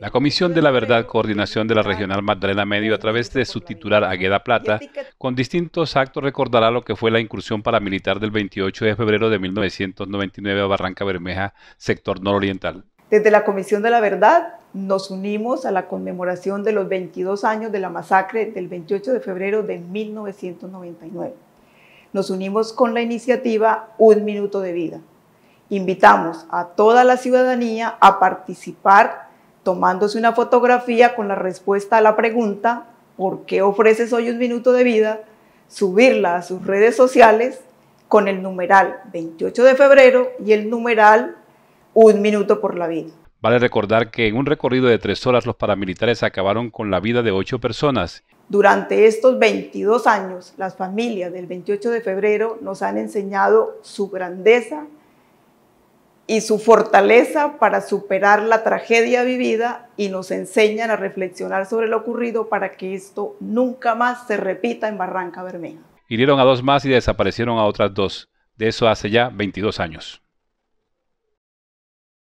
La Comisión de la Verdad, coordinación de la Regional Magdalena Medio a través de su titular Agueda Plata, con distintos actos recordará lo que fue la incursión paramilitar del 28 de febrero de 1999 a Barranca Bermeja, sector nororiental. Desde la Comisión de la Verdad nos unimos a la conmemoración de los 22 años de la masacre del 28 de febrero de 1999. Nos unimos con la iniciativa Un Minuto de Vida. Invitamos a toda la ciudadanía a participar tomándose una fotografía con la respuesta a la pregunta, ¿por qué ofreces hoy un minuto de vida? Subirla a sus redes sociales con el numeral 28 de febrero y el numeral un minuto por la vida. Vale recordar que en un recorrido de tres horas los paramilitares acabaron con la vida de ocho personas. Durante estos 22 años, las familias del 28 de febrero nos han enseñado su grandeza y su fortaleza para superar la tragedia vivida y nos enseñan a reflexionar sobre lo ocurrido para que esto nunca más se repita en Barranca Bermeja. Hirieron a dos más y desaparecieron a otras dos. De eso hace ya 22 años.